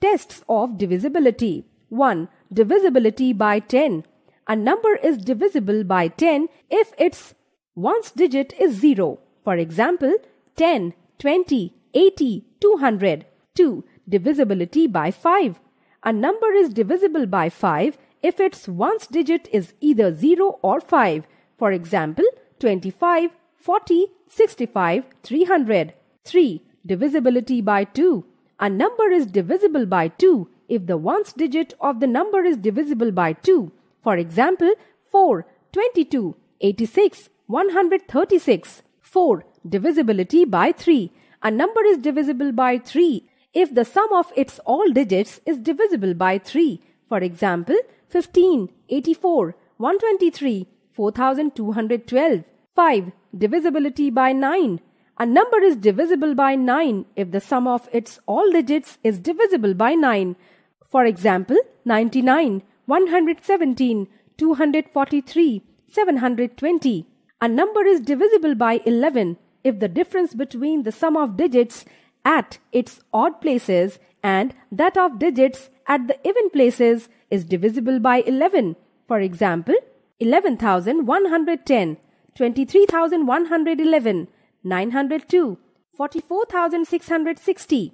Tests of divisibility 1. Divisibility by 10. A number is divisible by 10 if its once digit is 0. For example, 10, 20, 80, 200. 2. Divisibility by 5. A number is divisible by 5 if its once digit is either 0 or 5. For example, 25, 40, 65, 300. 3. Divisibility by 2. A number is divisible by 2 if the ones digit of the number is divisible by 2. For example, 4, 22, 86, 136. 4. Divisibility by 3. A number is divisible by 3 if the sum of its all digits is divisible by 3. For example, 15, 84, 123, 4212. 5. Divisibility by 9. A number is divisible by 9 if the sum of its all digits is divisible by 9. For example, 99, 117, 243, 720. A number is divisible by 11 if the difference between the sum of digits at its odd places and that of digits at the even places is divisible by 11. For example, 11,110, 23,111, 902 44660